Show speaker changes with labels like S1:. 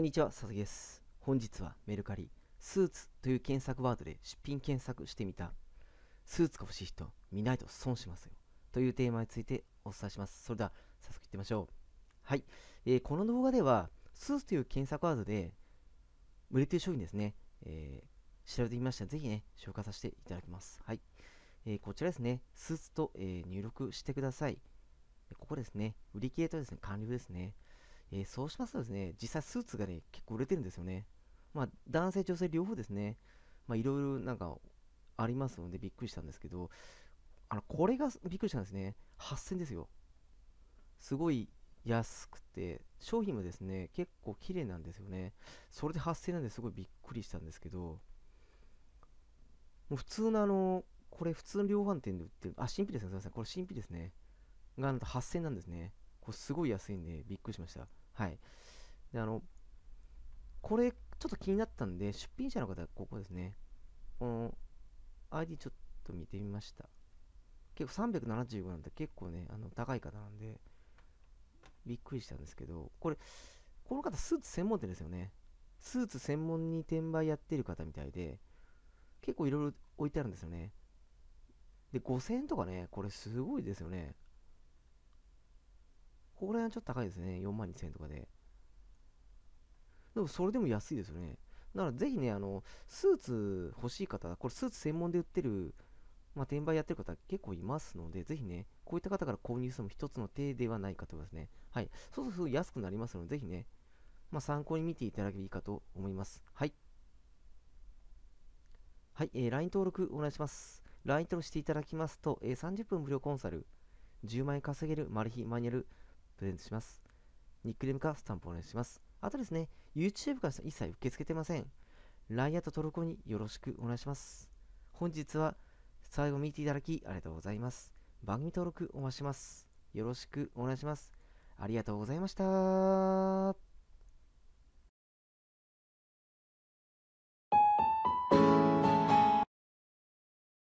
S1: こんにちは、佐々木です。本日はメルカリ、スーツという検索ワードで出品検索してみた、スーツが欲しい人、見ないと損しますよ、というテーマについてお伝えします。それでは、早速いってみましょう。はい、えー、この動画では、スーツという検索ワードで、売れてる商品ですね、えー、調べてみましたぜひね、紹介させていただきます。はい、えー、こちらですね、スーツと、えー、入力してください。ここですね、売り切れとですね、完了ですね。えー、そうしますとですね、実際スーツがね、結構売れてるんですよね。まあ、男性、女性両方ですね。まあ、いろいろなんかありますのでびっくりしたんですけど、あの、これがびっくりしたんですね。8000ですよ。すごい安くて、商品もですね、結構綺麗なんですよね。それで8000なんですごいびっくりしたんですけど、もう普通のあの、これ普通の量販店で売ってる、あ、新品ですね、すみません。これ新品ですね。が、なんと8000なんですね。これすごい安いんで、びっくりしました。はい。で、あの、これ、ちょっと気になったんで、出品者の方、ここですね。この、ID ちょっと見てみました。結構375なんて結構ね、あの、高い方なんで、びっくりしたんですけど、これ、この方、スーツ専門店ですよね。スーツ専門に転売やってる方みたいで、結構いろいろ置いてあるんですよね。で、5000円とかね、これすごいですよね。ここら辺はちょっと高いですね。4万2000円とかで。でもそれでも安いですよね。だからぜひね、あの、スーツ欲しい方、これスーツ専門で売ってる、まあ、転売やってる方結構いますので、ぜひね、こういった方から購入するのも一つの手ではないかと思いますね。はい。そうすると安くなりますので、ぜひね、まあ、参考に見ていただければいいかと思います。はい。はい、えー、LINE 登録お願いします。LINE 登録していただきますと、えー、30分無料コンサル、10万円稼げるマル秘マニュアル、プレゼントします。ニックネームかスタンプお願いします。あとですね、YouTube から一切受け付けてません。LINE や登録コによろしくお願いします。本日は最後見ていただきありがとうございます。番組登録お待ちします。よろしくお願いします。ありがとうございました。